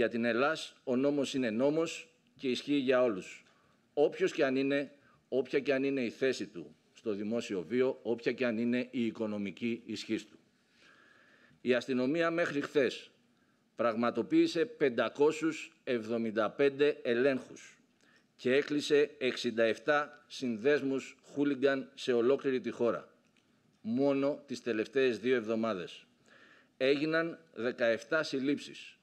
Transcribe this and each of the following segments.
Για την Ελλάς ο νόμος είναι νόμος και ισχύει για όλους. Όποιος και αν είναι, όποια και αν είναι η θέση του στο δημόσιο βίο, όποια και αν είναι η οικονομική ισχύ του. Η αστυνομία μέχρι χθες πραγματοποίησε 575 ελέγχους και έκλεισε 67 συνδέσμους χούλιγκαν σε ολόκληρη τη χώρα. Μόνο τις τελευταίες δύο εβδομάδες. Έγιναν 17 συλλήψεις,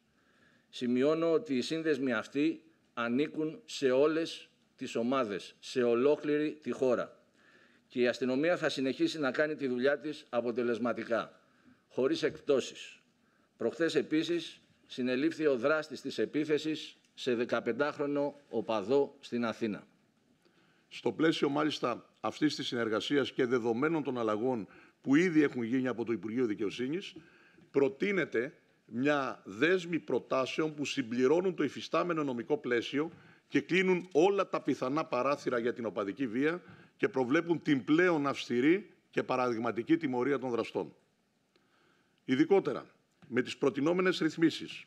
Σημειώνω ότι οι σύνδεσμοι αυτοί ανήκουν σε όλες τις ομάδες, σε ολόκληρη τη χώρα. Και η αστυνομία θα συνεχίσει να κάνει τη δουλειά της αποτελεσματικά, χωρίς εκπτώσεις. Προχθές επίσης συνελήφθη ο δράστης της επίθεσης σε 15χρονο οπαδό στην Αθήνα. Στο πλαίσιο μάλιστα αυτής της συνεργασίας και δεδομένων των αλλαγών που ήδη έχουν γίνει από το Υπουργείο Δικαιοσύνης, προτείνεται μια δέσμη προτάσεων που συμπληρώνουν το υφιστάμενο νομικό πλαίσιο και κλείνουν όλα τα πιθανά παράθυρα για την οπαδική βία και προβλέπουν την πλέον αυστηρή και παραδειγματική τιμωρία των δραστών. Ειδικότερα, με τις προτινόμενες ρυθμίσεις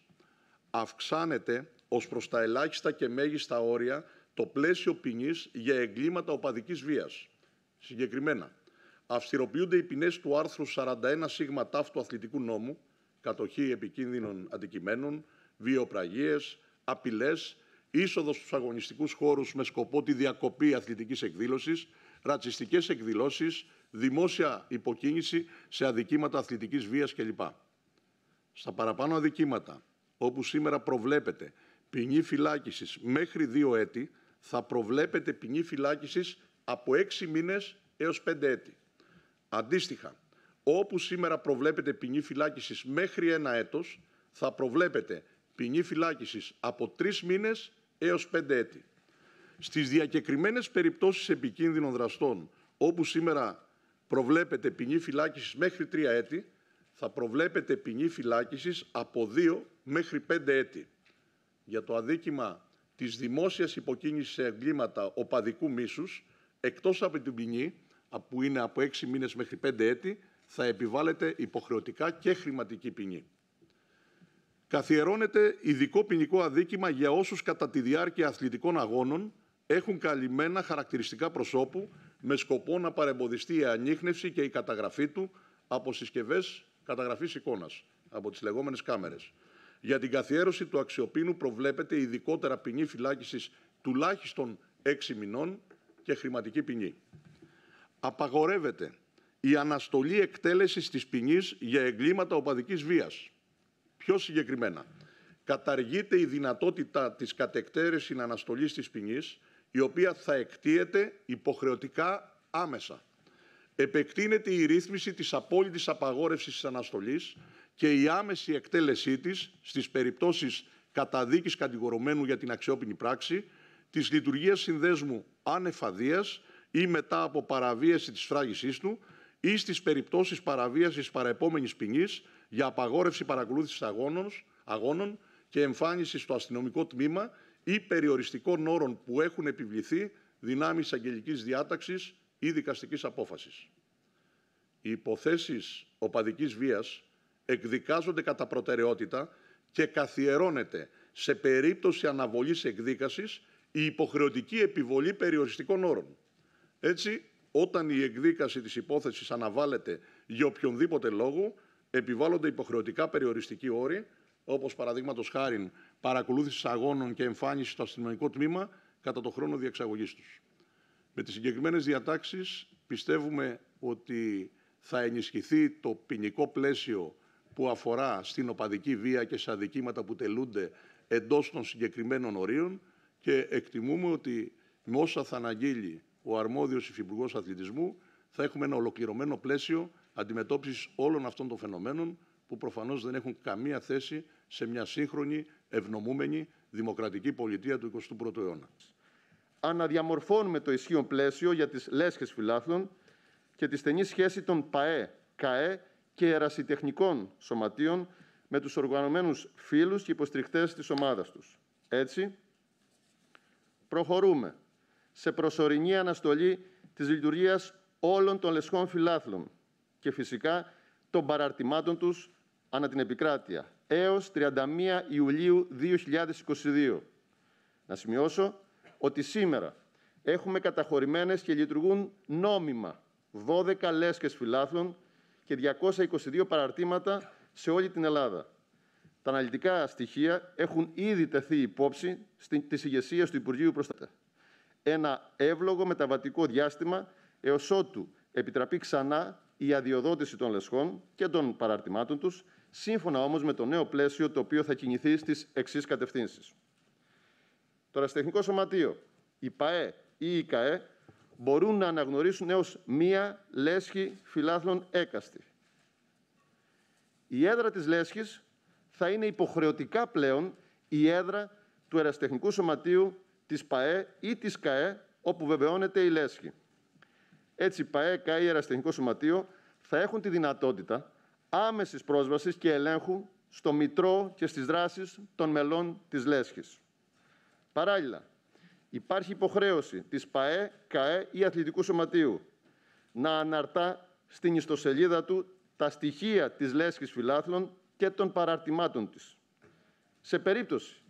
αυξάνεται ως προς τα ελάχιστα και μέγιστα όρια το πλαίσιο ποινής για εγκλήματα οπαδικής βίας. Συγκεκριμένα, αυστηροποιούνται οι ποινές του άρθρου 41 σίγμα του αθλητικού νόμου κατοχή επικίνδυνων αντικειμένων, βιοπραγίες, απειλές, είσοδος στους αγωνιστικούς χώρους με σκοπό τη διακοπή αθλητικής εκδήλωσης, ρατσιστικές εκδηλώσεις, δημόσια υποκίνηση σε αδικήματα αθλητικής βίας κλπ. Στα παραπάνω αδικήματα, όπου σήμερα προβλέπεται ποινή φυλάκισης μέχρι δύο έτη, θα προβλέπεται ποινή φυλάκισης από έξι μήνες έως πέντε έτη. Αντίστοιχα, όπου σήμερα προβλέπεται ποινή φυλάκισης μέχρι ένα έτος, θα προβλέπεται ποινή φυλάκισης από τρεις μήνες έως πέντε έτη. Στις διακεκριμένες περιπτώσεις επικίνδυνων δραστών, όπου σήμερα προβλέπεται ποινή φυλάκισης μέχρι τρία έτη, θα προβλέπεται ποινή φυλάκισης από δύο μέχρι πέντε έτη. Για το αδίκημα της δημόσιας υποκίνησης σε εγκλήματα οπαδικού μίσους, εκτός από την ποινή, που είναι από έξι μήνες μέχρι πέντε έτη, θα επιβάλλεται υποχρεωτικά και χρηματική ποινή. Καθιερώνεται ειδικό ποινικό αδίκημα για όσους κατά τη διάρκεια αθλητικών αγώνων έχουν καλυμμένα χαρακτηριστικά προσώπου με σκοπό να παρεμποδιστεί η ανείχνευση και η καταγραφή του από συσκευές καταγραφής εικόνας από τις λεγόμενες κάμερες. Για την καθιέρωση του αξιοπίνου προβλέπεται ειδικότερα ποινή φυλάκισης τουλάχιστον 6 μηνών και χρηματική ποινή. Απαγορεύεται η αναστολή εκτέλεσης της ποινής για εγκλήματα οπαδικής βίας. Πιο συγκεκριμένα, καταργείται η δυνατότητα της κατεκτέρεσης αναστολής της ποινής, η οποία θα εκτίεται υποχρεωτικά άμεσα. Επεκτείνεται η ρύθμιση της απόλυτης απαγόρευσης της αναστολής και η άμεση εκτέλεσή της στις περιπτώσεις καταδίκης κατηγορουμένου για την αξιόπινη πράξη, της λειτουργίας συνδέσμου ανεφαδίας ή μετά από παραβίαση της φράγησής του, ή στις περιπτώσεις παραβίασης παραεπόμενης ποινής για απαγόρευση παρακολούθησης αγώνων, αγώνων και εμφάνιση στο αστυνομικό τμήμα ή περιοριστικών όρων που έχουν επιβληθεί δυνάμεις αγγελική διάταξης ή δικαστικής απόφασης. Οι υποθέσεις οπαδικής βίας εκδικάζονται κατά προτεραιότητα και καθιερώνεται σε περίπτωση αναβολής εκδίκασης η στις περιπτωσεις παραβιασης παραεπομενη ποινη για απαγορευση παρακολουθηση αγωνων αγωνων επιβολή περιοριστικών όρων. Έτσι, όταν η εκδίκαση της υπόθεσης αναβάλλεται για οποιονδήποτε λόγο, επιβάλλονται υποχρεωτικά περιοριστικοί όροι, όπως παραδείγματος χάρη παρακολούθησης αγώνων και εμφάνιση στο αστυνομικό τμήμα κατά το χρόνο διεξαγωγής τους. Με τις συγκεκριμένες διατάξεις πιστεύουμε ότι θα ενισχυθεί το ποινικό πλαίσιο που αφορά στην οπαδική βία και σε αδικήματα που τελούνται εντός των συγκεκριμένων ορίων και εκτιμούμε ότι με όσα θα αναγγείλει ο αρμόδιος υφυπουργός αθλητισμού, θα έχουμε ένα ολοκληρωμένο πλαίσιο αντιμετώπισης όλων αυτών των φαινομένων που προφανώς δεν έχουν καμία θέση σε μια σύγχρονη, ευνομούμενη, δημοκρατική πολιτεία του 21ου αιώνα. Αναδιαμορφώνουμε το ισχύον πλαίσιο για τις λέσχες φυλάθλων και τη στενή σχέση των ΠαΕ, ΚΑΕ και ερασιτεχνικών σωματείων με τους οργανωμένους φίλους και υποστριχτέ της ομάδας τους. Έτσι, προχωρούμε σε προσωρινή αναστολή της λειτουργίας όλων των λεσχών φιλάθλων και φυσικά των παραρτημάτων τους ανά την επικράτεια έως 31 Ιουλίου 2022. Να σημειώσω ότι σήμερα έχουμε καταχωρημένες και λειτουργούν νόμιμα 12 λέσκες φυλάθλων και 222 παραρτήματα σε όλη την Ελλάδα. Τα αναλυτικά στοιχεία έχουν ήδη τεθεί υπόψη στις ηγεσίες του Υπουργείου Προστασίας ένα εύλογο μεταβατικό διάστημα έως ότου επιτραπεί ξανά η αδειοδότηση των λεσχών και των παραρτημάτων τους, σύμφωνα όμως με το νέο πλαίσιο το οποίο θα κινηθεί στις εξής κατευθύνσεις. Το Ραστεχνικό Σωματείο, η ΠΑΕ ή η ΚΑΕ μπορούν να αναγνωρίσουν έως μία λέσχη φιλάθλων έκαστη. Η έδρα της λέσχης θα είναι υποχρεωτικά πλέον η έδρα του Εραστεχνικού Σωματείου της ΠαΕ ή της ΚΑΕ, όπου βεβαιώνεται η λέσχη. Έτσι, ΠαΕ, ΚΑΕ ή Αεραστεχνικό Σωματείο θα έχουν τη δυνατότητα άμεσης πρόσβασης και ελέγχου στο μητρό και στις δράσεις των μελών της λέσχης. Παράλληλα, υπάρχει υποχρέωση της ΠαΕ, ΚΑΕ ή Αθλητικού Σωματείου να αναρτά στην ιστοσελίδα του τα στοιχεία της λέσχης φιλάθλων και των παραρτημάτων της. Σε περίπτωση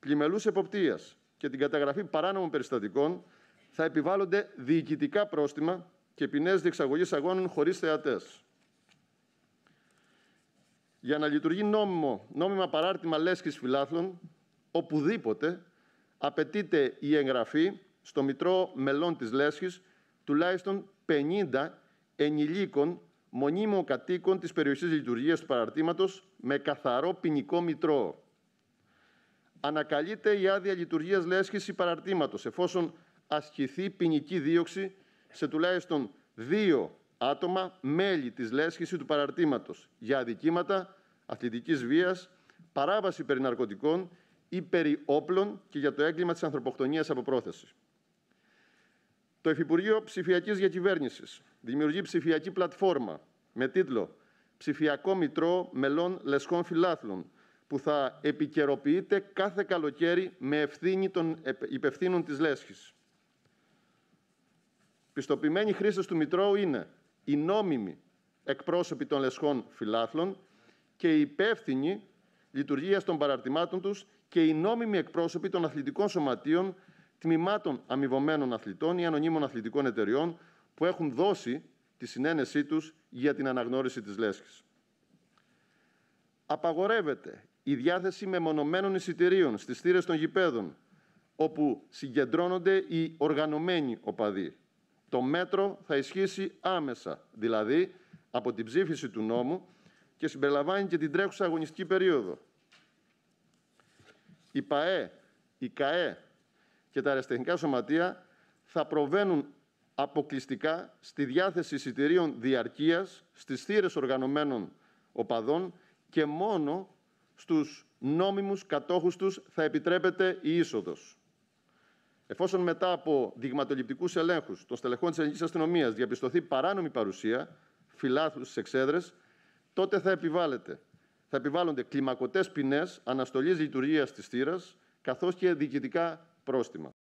πλημελούς εποπτείας και την καταγραφή παράνομων περιστατικών θα επιβάλλονται διοικητικά πρόστιμα και ποινές διεξαγωγής αγώνων χωρίς θεατές. Για να λειτουργεί νόμιμο, νόμιμα παράρτημα λέσχης φιλάθλων, οπουδήποτε απαιτείται η εγγραφή στο Μητρό Μελών της Λέσχης τουλάχιστον 50 ενηλίκων μονίμων κατοίκων της περιοχής λειτουργίας του παραρτήματος με καθαρό ποινικό μητρό ανακαλείται η άδεια λειτουργίας λέσχης ή εφόσον ασχηθεί ποινική δίωξη σε τουλάχιστον δύο άτομα μέλη της λέσχης του παραρτήματος για αδικήματα αθλητικής βίας, παράβαση περί ναρκωτικών ή περί όπλων και για το έγκλημα της ανθρωποκτονίας από πρόθεση. Το Υφυπουργείο Ψηφιακής Διακυβέρνησης δημιουργεί ψηφιακή πλατφόρμα με τίτλο Ψηφιακό Μητρό Μελών Λεσχών Φιλάθλων που θα επικαιροποιείται κάθε καλοκαίρι με ευθύνη των υπευθύνων της λέσχης. Πιστοποιημένοι χρήστες του Μητρώου είναι οι νόμιμοι εκπρόσωποι των λεσχών φιλάθλων και οι υπεύθυνοι λειτουργίας των παραρτημάτων τους και οι νόμιμοι εκπρόσωποι των αθλητικών σωματείων, τμήματων αμοιβωμένων αθλητών ή ανωνύμων αθλητικών εταιριών που έχουν δώσει τη συνένεσή τους για την αναγνώριση της λέσχης. Απαγορεύεται η διάθεση μεμονωμένων εισιτηρίων στις θύρες των γηπέδων, όπου συγκεντρώνονται οι οργανωμένοι οπαδοί. Το μέτρο θα ισχύσει άμεσα, δηλαδή από την ψήφιση του νόμου και συμπεριλαμβάνει και την τρέχουσα αγωνιστική περίοδο. Η ΠαΕ, η ΚαΕ και τα αεραστεχνικά σωματεία θα προβαίνουν αποκλειστικά στη διάθεση εισιτηρίων διαρκείας στις θύρες οργανωμένων οπαδών και μόνο στους νόμιμους κατόχους τους θα επιτρέπεται η είσοδος. Εφόσον μετά από δειγματοληπτικούς ελέγχους των στελεχών της ελληνικής αστυνομίας διαπιστωθεί παράνομη παρουσία φυλάθους στι εξέδρες, τότε θα επιβάλλεται. Θα επιβάλλονται κλιμακωτές ποινές αναστολής λειτουργίας της θύρας, καθώς και διοικητικά πρόστιμα.